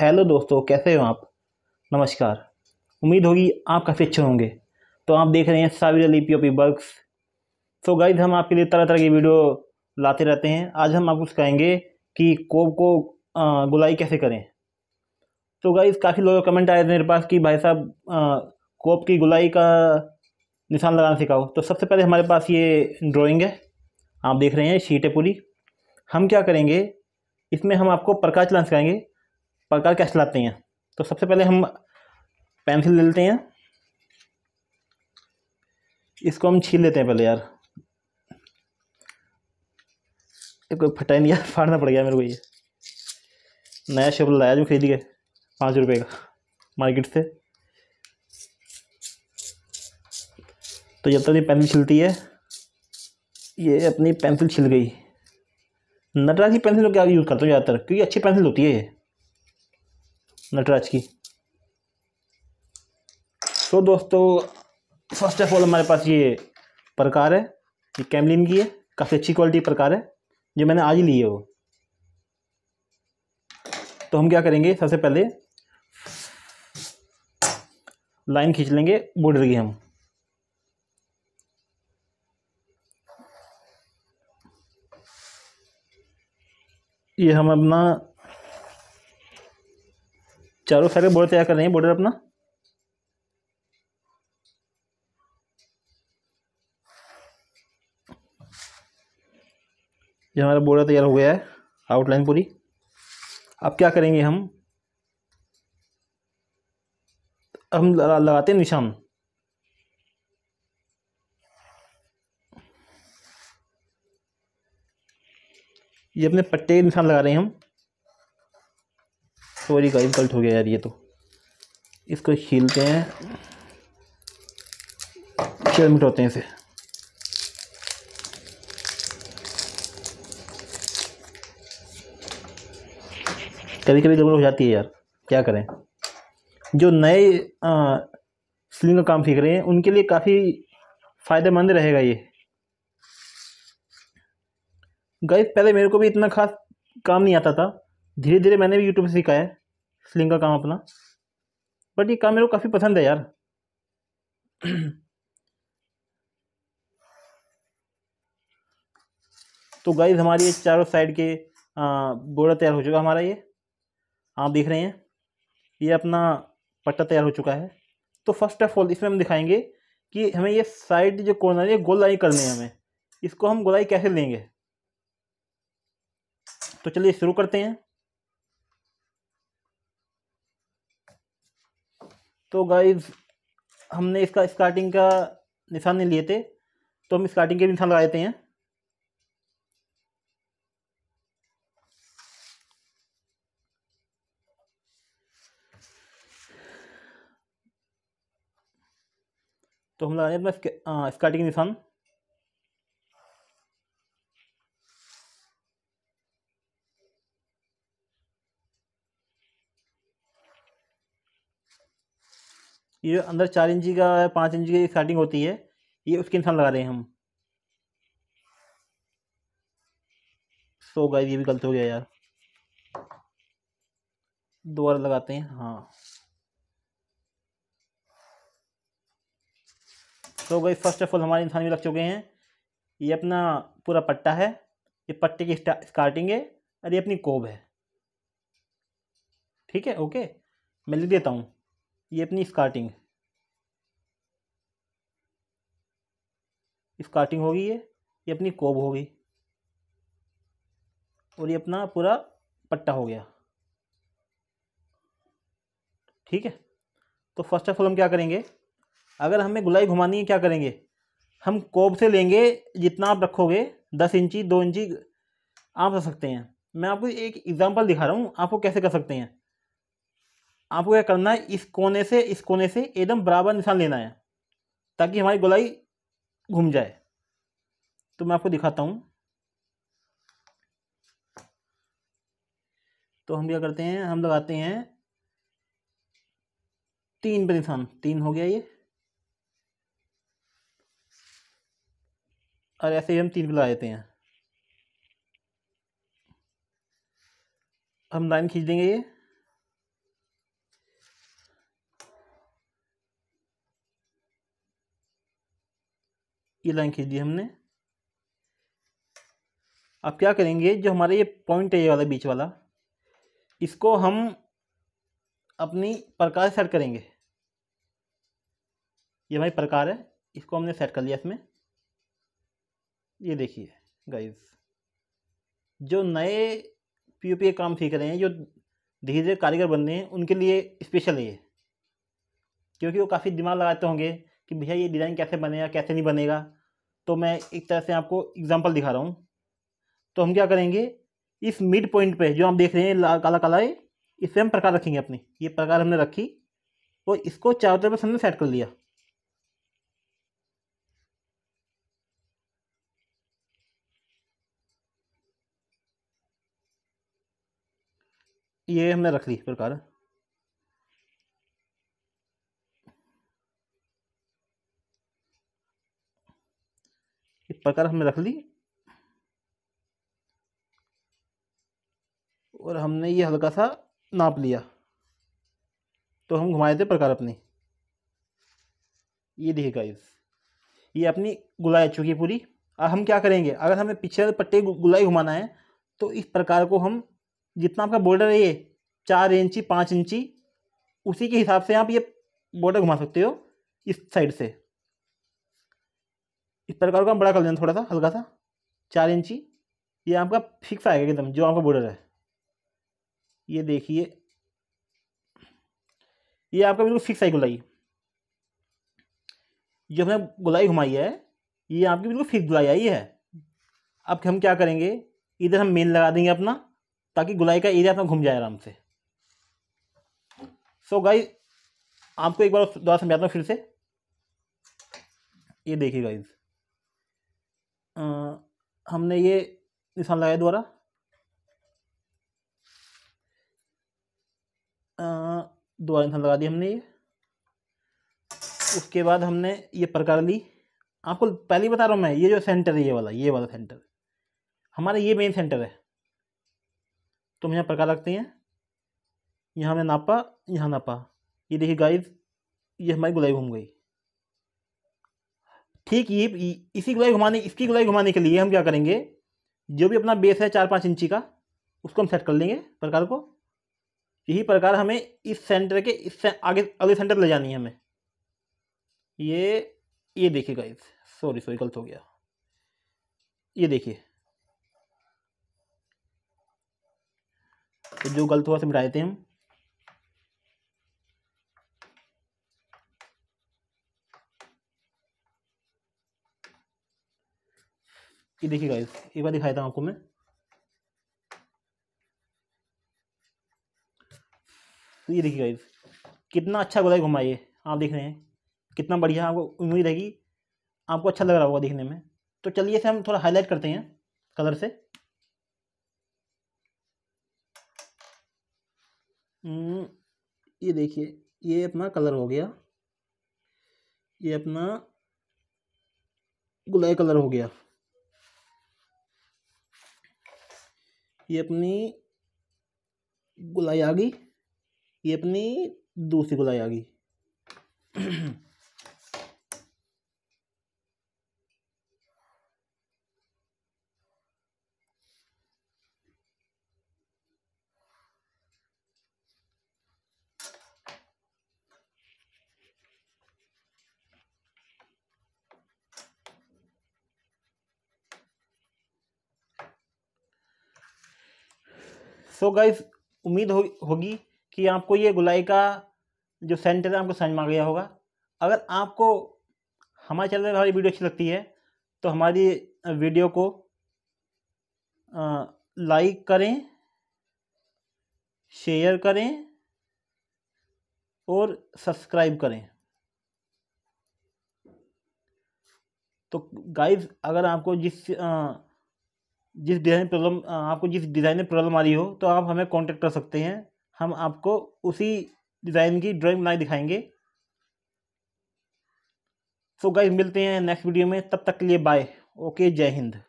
hello दोस्तों कैसे हो आप नमस्कार उम्मीद होगी आप काफ़ी अच्छे होंगे तो आप देख रहे हैं Savir Ali P O P burgs तो गाइज हम आपके लिए तरह तरह की वीडियो लाते रहते हैं आज हम आपको सिखाएंगे कि कोब को गुलाई कैसे करें तो गाइज काफ़ी लोगों कमेंट आए थे मेरे पास कि भाई साहब कोब की गुलाई का निशान लगाना सिखाओ तो सबसे पहले हमारे पास ये ड्राइंग है आप देख रहे हैं शीट है पूरी हम क्या करेंगे इसमें हम आपको प्रकाश लाना सिखाएंगे प्रकार कैसे लाते हैं तो सबसे पहले हम पेंसिल ले लेते हैं इसको हम छील लेते हैं पहले यार कोई फटा नहीं यार फाड़ना पड़ गया मेरे को ये नया शेप लाया जो खरीद के पाँच रुपये का मार्केट से तो जब तक तो ये पेंसिल छिलती है ये अपनी पेंसिल छिल गई नटरा की पेंसिल क्या यूज़ करता हूँ ज़्यादातर क्योंकि अच्छी पेंसिल होती है ये नटराज की सो तो so, दोस्तों फर्स्ट ऑफ ऑल हमारे पास ये प्रकार है ये कैमलिन की है काफ़ी अच्छी क्वालिटी प्रकार है जो मैंने आज ली है वो तो हम क्या करेंगे सबसे पहले लाइन खींच लेंगे बॉर्डर की हम ये हम अपना चारों सारे बॉर्डर तैयार कर रहे हैं बॉर्डर अपना ये हमारा बॉर्डर तैयार हो गया है आउटलाइन पूरी अब क्या करेंगे हम हम लगाते हैं निशान ये अपने पट्टे के निशान लगा रहे हैं हम सॉरी गाइस गलत हो गया यार ये तो इसको छीलते हैं खेल मिटाते हैं इसे कभी कभी गड़बड़ हो जाती है यार क्या करें जो नए स्लिंग का काम सीख रहे हैं उनके लिए काफ़ी फ़ायदेमंद रहेगा ये गाइस पहले मेरे को भी इतना खास काम नहीं आता था धीरे धीरे मैंने भी यूट्यूब से सीखा है स्लिंग का काम अपना बट ये काम मेरे को काफ़ी पसंद है यार तो गाइज हमारी चारों साइड के बोरा तैयार हो चुका हमारा ये आप देख रहे हैं ये अपना पट्टा तैयार हो चुका है तो फर्स्ट ऑफ ऑल इसमें हम दिखाएंगे कि हमें ये साइड जो कॉर्नर है गोलाई करनी है हमें इसको हम गोलाई कैसे लेंगे तो चलिए शुरू करते हैं तो गाइज हमने इसका स्टार्टिंग का निशान नहीं लिए थे तो हम स्टार्टिंग के भी निशान लगा देते हैं तो हम लगाएंगे अपना स्टार्टिंग निशान ये जो अंदर चार इंची का पाँच इंची की स्टार्टिंग होती है ये उसके इंसान लगा रहे हैं हम सो गाइस ये भी गलत हो गया यार दोबारा लगाते हैं हाँ सो गई फर्स्ट ऑफ ऑल हमारे इंसान भी लग चुके हैं ये अपना पूरा पट्टा है ये पट्टे की स्टार्टिंग है और ये अपनी कोब है ठीक है ओके मैं लिख देता हूँ ये अपनी स्कार्टिंग स्कार्टिंग होगी ये ये अपनी कोब होगी और ये अपना पूरा पट्टा हो गया ठीक है तो फर्स्ट ऑफ ऑल हम क्या करेंगे अगर हमें गुलाई घुमानी है क्या करेंगे हम कोब से लेंगे जितना आप रखोगे दस इंची दो इंची आप रख सकते हैं मैं आपको एक एग्ज़ाम्पल दिखा रहा हूँ आपको कैसे कर सकते हैं आपको क्या करना है इस कोने से इस कोने से एकदम बराबर निशान लेना है ताकि हमारी गोलाई घूम जाए तो मैं आपको दिखाता हूँ तो हम क्या करते हैं हम लगाते हैं तीन पे निशान तीन हो गया ये और ऐसे ही हम तीन पे लगा देते हैं हम लाइन खींच देंगे ये ये लाइन खींच दी हमने अब क्या करेंगे जो हमारा ये पॉइंट है ये वाला बीच वाला इसको हम अपनी प्रकार सेट करेंगे ये हमारी प्रकार है इसको हमने सेट कर लिया इसमें ये देखिए गाइस जो नए पीओपी काम सीख रहे हैं जो धीरे धीरे कारीगर बन रहे हैं उनके लिए स्पेशल है ये क्योंकि वो काफ़ी दिमाग लगाते होंगे कि भैया ये डिज़ाइन कैसे बनेगा कैसे नहीं बनेगा तो मैं एक तरह से आपको एग्जाम्पल दिखा रहा हूँ तो हम क्या करेंगे इस मिड पॉइंट पे जो आप देख रहे हैं काला काला है इससे हम प्रकार रखेंगे अपनी ये प्रकार हमने रखी और तो इसको चारों तरफ हमने सेट कर लिया ये हमने रख ली प्रकार प्रकार हमने रख ली और हमने ये हल्का सा नाप लिया तो हम घुमाए थे प्रकार अपनी ये देखिए गाइस ये अपनी गुलाई चुकी है पूरी अब हम क्या करेंगे अगर हमें पीछे पट्टे गुलाई घुमाना है तो इस प्रकार को हम जितना आपका बॉर्डर है ये चार इंची पाँच इंची उसी के हिसाब से आप ये बॉर्डर घुमा सकते हो इस साइड से इस प्रकार को हम बड़ा कर देना थोड़ा सा हल्का सा चार इंची ये आपका फिक्स आएगा एकदम जो आपका बॉर्डर है ये देखिए ये आपका बिल्कुल फिक्स आई गुलाई जो हमने गुलाई घुमाई है ये आपकी बिल्कुल फिक्स गुलाई आई है अब हम क्या करेंगे इधर हम मेन लगा देंगे अपना ताकि गुलाई का एरिया अपना घूम जाए आराम से सो so गाई आपको एक बार दोबारा समझाता हूँ फिर से ये देखिए गाइज हमने ये निशान लगाया द्वारा दोबारा निशान लगा दिया हमने ये उसके बाद हमने ये प्रकार ली आपको पहले बता रहा हूँ मैं ये जो सेंटर है ये वाला ये वाला सेंटर हमारा ये मेन सेंटर है तो हम यहाँ प्रकार रखते हैं यहाँ हमने नापा यहाँ नापा ये देखिए गाइस ये हमारी गुलाई घूम गई ठीक ये इसी गुलाई घुमाने इसकी गुलाई घुमाने के लिए हम क्या करेंगे जो भी अपना बेस है चार पाँच इंची का उसको हम सेट कर लेंगे प्रकार को यही प्रकार हमें इस सेंटर के इस से, आगे अगले सेंटर ले जानी है हमें ये ये देखिए गाइस सॉरी सॉरी गलत हो गया ये देखिए तो जो गलत हुआ से मिटा देते हैं हम ये देखिए गाइस एक बार दिखाया था आपको मैं तो ये देखिए गाइस कितना अच्छा गोलाई घुमा ये आप देख रहे हैं कितना बढ़िया आपको उम्मीद है कि आपको अच्छा लग रहा होगा देखने में तो चलिए इसे हम थोड़ा हाईलाइट करते हैं कलर से हम्म, ये देखिए ये अपना कलर हो गया ये अपना गुलाई कलर हो गया ये अपनी गुलाई आ गई ये अपनी दूसरी गुलाई आ गई सो गाइज उम्मीद हो होगी कि आपको ये गुलाई का जो सेंटर है आपको समझ में आ गया होगा अगर आपको हमारे चैनल हमारी वीडियो अच्छी लगती है तो हमारी वीडियो को लाइक करें शेयर करें और सब्सक्राइब करें तो गाइस अगर आपको जिस आ, जिस डिज़ाइन प्रॉब्लम आपको जिस डिज़ाइन में प्रॉब्लम आ रही हो तो आप हमें कॉन्टेक्ट कर सकते हैं हम आपको उसी डिज़ाइन की ड्राइंग बनाई दिखाएंगे सो so गाइज मिलते हैं नेक्स्ट वीडियो में तब तक के लिए बाय ओके जय हिंद